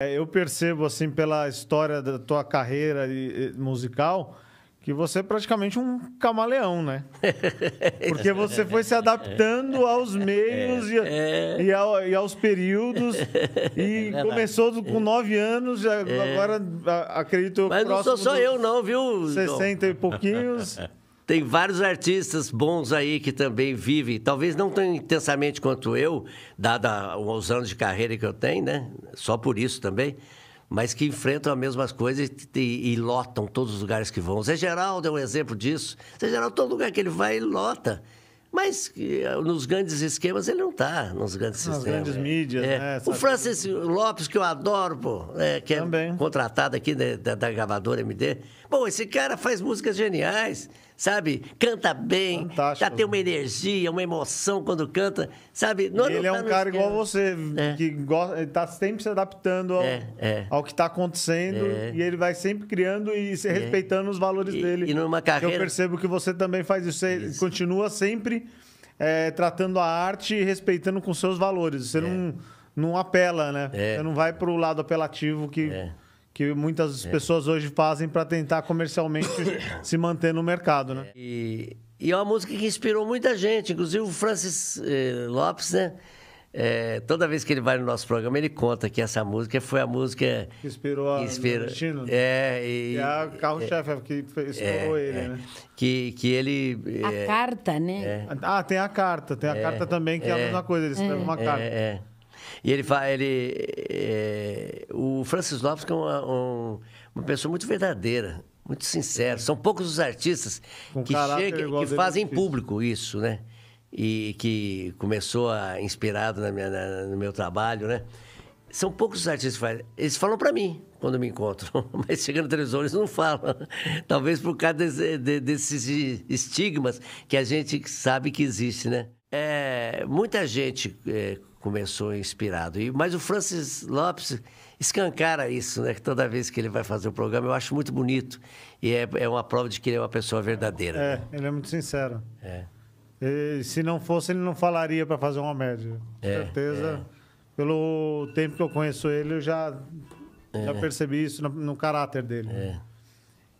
É, eu percebo, assim, pela história da tua carreira musical, que você é praticamente um camaleão, né? Porque você foi se adaptando aos meios e, é. e, ao, é. e aos períodos. É e é começou com nove anos, agora é. acredito. Mas não sou só eu, não, viu? 60 e pouquinhos. Tem vários artistas bons aí que também vivem, talvez não tão intensamente quanto eu, dada os anos de carreira que eu tenho, né? Só por isso também mas que enfrentam as mesmas coisas e, e, e, lotam todos os lugares que vão. Zé Geraldo é um exemplo disso. Zé Geraldo, todo lugar que ele vai, ele lota. Mas eh, nos grandes esquemas ele não está, nos grandes Nas sistemas. grandes mídias, é. né? O Francis Lopes, que eu adoro, pô, é, que é contratado aqui da, da gravadora MD. Bom, esse cara faz músicas geniais, sabe? Canta bem, Fantástico. já tem uma energia, uma emoção quando canta, sabe? Não, ele não é tá é um cara esquema. igual você, é. que está sempre se adaptando ao, é, é. ao que está acontecendo e ele vai sempre criando e se respeitando os valores e, dele. E numa carreira... Eu percebo que você também faz isso, você isso. continua sempre é, tratando a arte e respeitando com seus valores. Você é. não, não apela, né? É. Você não vai para o lado apelativo que, é. que muitas é. pessoas hoje fazem para tentar comercialmente se manter no mercado, né? E, e é uma música que inspirou muita gente, inclusive o Francis eh, Lopes, né? É, toda vez que ele vai no nosso programa, ele conta que essa música foi a música. Que inspirou a inspira, Destino. É, e. e é a carro-chefe é, que inspirou é, ele, é. né? Que, que ele. A é, carta, né? Ah, tem a carta. Tem a carta também, que é, a mesma coisa. Ele escreve uma carta. É, E ele vai. Ele, o Francis Lopes, que é uma, um, uma pessoa muito verdadeira, muito sincera. São poucos os artistas que, chegam que fazem em público isso, né? e que começou a inspirado na minha, na, no meu trabalho, né? São poucos os artistas que fazem. Eles falam para mim quando me encontram, mas chegando na televisão eles não falam. Talvez por causa desse, de, desses estigmas que a gente sabe que existe, né? É, muita gente é, começou inspirado. E, mas o Francis Lopes escancara isso, né? Toda vez que ele vai fazer o programa, eu acho muito bonito. E é, é uma prova de que ele é uma pessoa verdadeira. É, né? ele é muito sincero. É. E, se não fosse, ele não falaria para fazer uma média. Com é, certeza. É. Pelo tempo que eu conheço ele, eu já, já é. percebi isso no, no caráter dele. É.